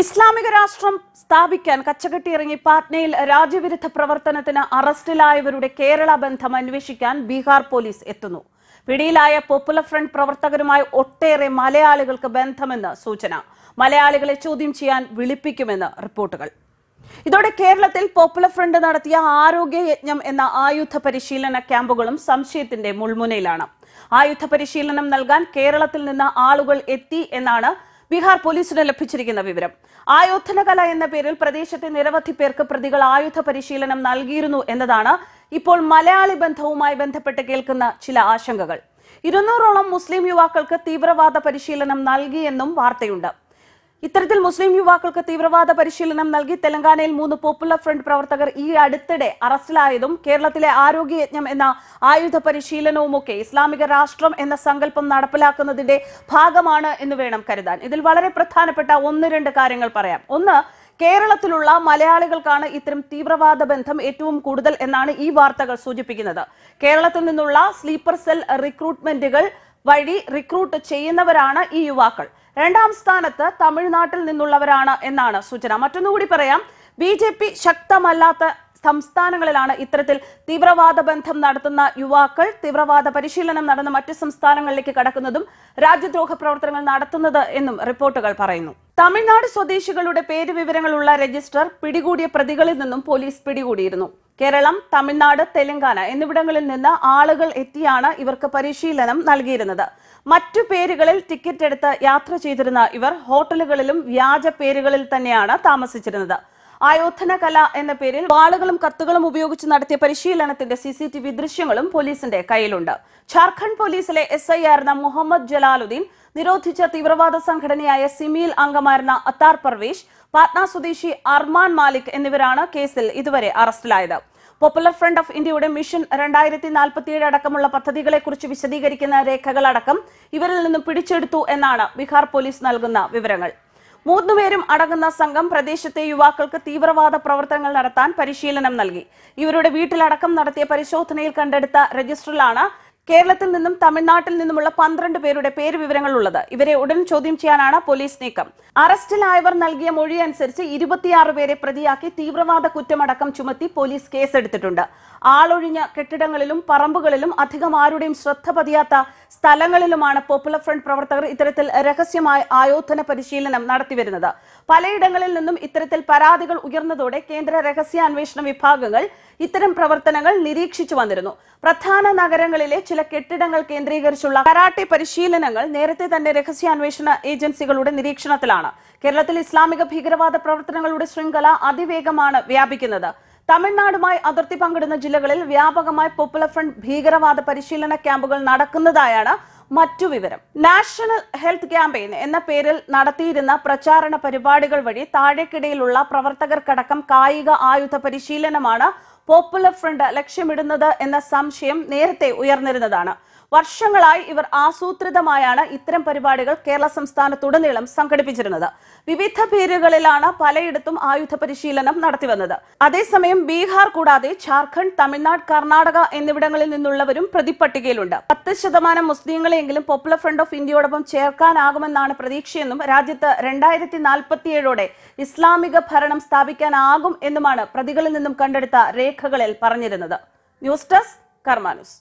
ഇസ്ലാമിക രാഷ്ട്രം സ്ഥാപിക്കാൻ കച്ചകെട്ടിയിറങ്ങി പാറ്റ്നയിൽ രാജ്യവിരുദ്ധ പ്രവർത്തനത്തിന് അറസ്റ്റിലായവരുടെ കേരള ബന്ധം അന്വേഷിക്കാൻ ബീഹാർ പോലീസ് എത്തുന്നു പിടിയിലായ പോപ്പുലർ ഫ്രണ്ട് പ്രവർത്തകരുമായി ഒട്ടേറെ മലയാളികൾക്ക് ബന്ധമെന്ന് സൂചന മലയാളികളെ ചോദ്യം ചെയ്യാൻ വിളിപ്പിക്കുമെന്ന് റിപ്പോർട്ടുകൾ ഇതോടെ കേരളത്തിൽ പോപ്പുലർ ഫ്രണ്ട് നടത്തിയ ആരോഗ്യ യജ്ഞം എന്ന ആയുധ പരിശീലന ക്യാമ്പുകളും സംശയത്തിന്റെ മുൾമുനയിലാണ് ആയുധ പരിശീലനം നൽകാൻ കേരളത്തിൽ നിന്ന് ആളുകൾ എത്തി എന്നാണ് ബീഹാർ പോലീസിന് ലഭിച്ചിരിക്കുന്ന വിവരം ആയോധനകല എന്ന പേരിൽ പ്രദേശത്തെ നിരവധി പേർക്ക് പ്രതികൾ ആയുധ പരിശീലനം നൽകിയിരുന്നു എന്നതാണ് ഇപ്പോൾ മലയാളി ബന്ധവുമായി ബന്ധപ്പെട്ട് കേൾക്കുന്ന ചില ആശങ്കകൾ ഇരുന്നൂറോളം മുസ്ലിം യുവാക്കൾക്ക് തീവ്രവാദ പരിശീലനം നൽകിയെന്നും വാർത്തയുണ്ട് ഇത്തരത്തിൽ മുസ്ലിം യുവാക്കൾക്ക് തീവ്രവാദ പരിശീലനം നൽകി തെലങ്കാനയിൽ മൂന്ന് പോപ്പുലർ ഫ്രണ്ട് പ്രവർത്തകർ ഈ അടുത്തിടെ അറസ്റ്റിലായതും കേരളത്തിലെ ആരോഗ്യയജ്ഞം എന്ന ആയുധ പരിശീലനവുമൊക്കെ ഇസ്ലാമിക രാഷ്ട്രം എന്ന സങ്കല്പം നടപ്പിലാക്കുന്നതിന്റെ ഭാഗമാണ് എന്ന് വേണം കരുതാൻ ഇതിൽ വളരെ പ്രധാനപ്പെട്ട ഒന്ന് രണ്ട് കാര്യങ്ങൾ പറയാം ഒന്ന് കേരളത്തിലുള്ള മലയാളികൾക്കാണ് ഇത്തരം തീവ്രവാദ ബന്ധം ഏറ്റവും കൂടുതൽ എന്നാണ് ഈ വാർത്തകൾ സൂചിപ്പിക്കുന്നത് കേരളത്തിൽ നിന്നുള്ള സ്ലീപ്പർ സെൽ റിക്രൂട്ട്മെന്റുകൾ വഴി റിക്രൂട്ട് ചെയ്യുന്നവരാണ് ഈ യുവാക്കൾ രണ്ടാം സ്ഥാനത്ത് തമിഴ്നാട്ടിൽ നിന്നുള്ളവരാണ് എന്നാണ് സൂചന മറ്റൊന്നുകൂടി പറയാം ബി ജെ പി ശക്തമല്ലാത്ത സംസ്ഥാനങ്ങളിലാണ് ഇത്തരത്തിൽ തീവ്രവാദ ബന്ധം നടത്തുന്ന യുവാക്കൾ തീവ്രവാദ പരിശീലനം നടന്ന മറ്റ് സംസ്ഥാനങ്ങളിലേക്ക് കടക്കുന്നതും രാജ്യദ്രോഹ പ്രവർത്തനങ്ങൾ നടത്തുന്നത് എന്നും റിപ്പോർട്ടുകൾ പറയുന്നു തമിഴ്നാട് സ്വദേശികളുടെ പേര് വിവരങ്ങളുള്ള രജിസ്റ്റർ പിടികൂടിയ പ്രതികളിൽ നിന്നും പോലീസ് പിടികൂടിയിരുന്നു കേരളം തമിഴ്നാട് തെലങ്കാന എന്നിവിടങ്ങളിൽ നിന്ന് ആളുകൾ എത്തിയാണ് ഇവർക്ക് പരിശീലനം നൽകിയിരുന്നത് മറ്റു പേരുകളിൽ ടിക്കറ്റ് എടുത്ത് യാത്ര ചെയ്തിരുന്ന ഇവർ ഹോട്ടലുകളിലും വ്യാജ പേരുകളിൽ തന്നെയാണ് താമസിച്ചിരുന്നത് ആയോധന കല എന്ന പേരിൽ വാളുകളും കത്തുകളും ഉപയോഗിച്ച് നടത്തിയ പരിശീലനത്തിന്റെ സി സി ടി വി ദൃശ്യങ്ങളും പോലീസിന്റെ കയ്യിലുണ്ട് ഝാർഖണ്ഡ് പോലീസിലെ എസ് ഐ ആയിരുന്ന മുഹമ്മദ് ജലാലുദ്ദീൻ നിരോധിച്ച തീവ്രവാദ സംഘടനയായ സിമിയിൽ അംഗമായിരുന്ന അത്താർ പർവേഷ് പാറ്റ്ന സ്വദേശി അർമാൻ മാലിക് എന്നിവരാണ് കേസിൽ ഇതുവരെ അറസ്റ്റിലായത് പോപ്പുലർ ഫ്രണ്ട് ഓഫ് ഇന്ത്യയുടെ മിഷൻ രണ്ടായിരത്തി നാൽപ്പത്തിയേഴ് അടക്കമുള്ള പദ്ധതികളെക്കുറിച്ച് വിശദീകരിക്കുന്ന രേഖകളടക്കം ഇവരിൽ നിന്നും പിടിച്ചെടുത്തു എന്നാണ് ബീഹാർ പോലീസ് നൽകുന്ന വിവരങ്ങൾ മൂന്നുപേരും അടങ്ങുന്ന സംഘം പ്രദേശത്തെ യുവാക്കൾക്ക് തീവ്രവാദ പ്രവർത്തനങ്ങൾ നടത്താൻ പരിശീലനം നൽകി ഇവരുടെ വീട്ടിലടക്കം നടത്തിയ പരിശോധനയിൽ കണ്ടെടുത്ത രജിസ്റ്ററിലാണ് കേരളത്തിൽ നിന്നും തമിഴ്നാട്ടിൽ നിന്നുമുള്ള പന്ത്രണ്ട് പേരുടെ പേര് വിവരങ്ങൾ ഉള്ളത് ഇവരെ ഉടൻ ചോദ്യം ചെയ്യാനാണ് പോലീസ് നീക്കം അറസ്റ്റിലായവർ നൽകിയ മൊഴി അനുസരിച്ച് ഇരുപത്തിയാറ് പേരെ പ്രതിയാക്കി തീവ്രവാദ കുറ്റമടക്കം ചുമത്തി പോലീസ് കേസെടുത്തിട്ടുണ്ട് ആളൊഴിഞ്ഞ കെട്ടിടങ്ങളിലും പറമ്പുകളിലും അധികം ആരുടെയും ശ്രദ്ധ പതിയാത്ത സ്ഥലങ്ങളിലുമാണ് പോപ്പുലർ ഫ്രണ്ട് പ്രവർത്തകർ ഇത്തരത്തിൽ രഹസ്യമായ ആയോധന പരിശീലനം നടത്തിവരുന്നത് പലയിടങ്ങളിൽ നിന്നും ഇത്തരത്തിൽ പരാതികൾ ഉയർന്നതോടെ കേന്ദ്ര രഹസ്യാന്വേഷണ വിഭാഗങ്ങൾ ഇത്തരം പ്രവർത്തനങ്ങൾ നിരീക്ഷിച്ചു വന്നിരുന്നു പ്രധാന നഗരങ്ങളിലെ ചില കെട്ടിടങ്ങൾ കേന്ദ്രീകരിച്ചുള്ള കരാട്ടെ പരിശീലനങ്ങൾ നേരത്തെ തന്നെ രഹസ്യാന്വേഷണ ഏജൻസികളുടെ നിരീക്ഷണത്തിലാണ് കേരളത്തിൽ ഇസ്ലാമിക ഭീകരവാദ പ്രവർത്തനങ്ങളുടെ ശൃംഖല അതിവേഗമാണ് വ്യാപിക്കുന്നത് തമിഴ്നാടുമായി അതിർത്തി പങ്കിടുന്ന ജില്ലകളിൽ വ്യാപകമായി പോപ്പുലർ ഫ്രണ്ട് ഭീകരവാദ പരിശീലന ക്യാമ്പുകൾ നടക്കുന്നതായാണ് മറ്റു വിവരം നാഷണൽ ഹെൽത്ത് ക്യാമ്പയിൻ എന്ന പേരിൽ നടത്തിയിരുന്ന പ്രചാരണ പരിപാടികൾ വഴി താഴേക്കിടയിലുള്ള പ്രവർത്തകർക്കടക്കം കായിക ആയുധ പരിശീലനമാണ് പോപ്പുലർ ഫ്രണ്ട് ലക്ഷ്യമിടുന്നത് എന്ന സംശയം നേരത്തെ ഉയർന്നിരുന്നതാണ് വർഷങ്ങളായി ഇവർ ആസൂത്രിതമായാണ് ഇത്തരം പരിപാടികൾ കേരള സംസ്ഥാനത്തുടനീളം സംഘടിപ്പിച്ചിരുന്നത് വിവിധ പേരുകളിലാണ് പലയിടത്തും ആയുധ പരിശീലനം നടത്തിവന്നത് അതേസമയം ബീഹാർ കൂടാതെ ജാർഖണ്ഡ് തമിഴ്നാട് കർണാടക എന്നിവിടങ്ങളിൽ നിന്നുള്ളവരും പ്രതിപട്ടികയിലുണ്ട് പത്ത് ശതമാനം മുസ്ലിങ്ങളെങ്കിലും പോപ്പുലർ ഫ്രണ്ട് ഓഫ് ഇന്ത്യയോടൊപ്പം ചേർക്കാനാകുമെന്നാണ് പ്രതീക്ഷയെന്നും രാജ്യത്ത് രണ്ടായിരത്തി നാൽപ്പത്തിയേഴോടെ ഇസ്ലാമിക ഭരണം സ്ഥാപിക്കാനാകും എന്നുമാണ് പ്രതികളിൽ നിന്നും കണ്ടെടുത്ത രേഖകളിൽ പറഞ്ഞിരുന്നത് ന്യൂസ് ഡെസ്ക് കർമാനുസ്